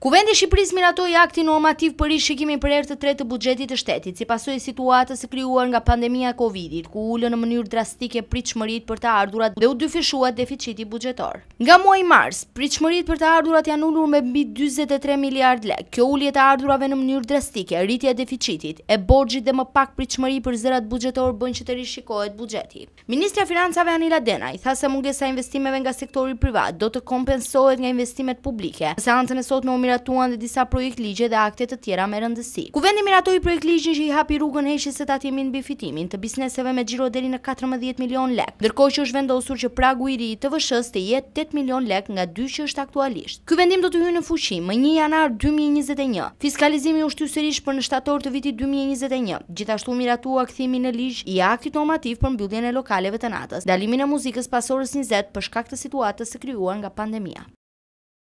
Kuvendi Shqipëris miratoj akti normativ për i shikimin për ertë të tretë të bugjetit të shtetit, si pasoj situatës se kryuar nga pandemija Covidit, ku ullë në mënyrë drastike pritë shmërit për të ardurat dhe u dyfishuat deficitit bugjetor. Nga muaj mars, pritë shmërit për të ardurat janë ullur me mbi 23 miliard lek. Kjo ullje të ardurave në mënyrë drastike, rritja deficitit, e borgjit dhe më pak pritë shmëri për zërat bugjetor bënë që të rishikohet bugjetit. Ministra Financave Anila Denaj tha se mungesa investimeve nga sektori privat do të kompensohet nga investimet publike, se e sot në miratuan dhe disa projekt ligje dhe aktet të tjera me rëndësi. Kuvendi miratoi projekt ligjin që i hapi rrugën heqjes së tatimit mbi fitimin të bizneseve me gjiro deri në 14 milion lek, ndërkohë që është vendosur që pragu i ri i TVSH-s të jetë 8 milion lek nga 2 që është aktualisht. Ky vendim do të hyjë në fuqi më 1 janar 2021. Fiskalizimi ushtyi sërish për në shtator të vitit 2021. Gjithashtu miratua këthimi në ligj i aktit normativ për mbylljen e lokaleve të natës, dalimin e muzikës pas orës 20 për shkak të situatës së krijuar nga pandemia.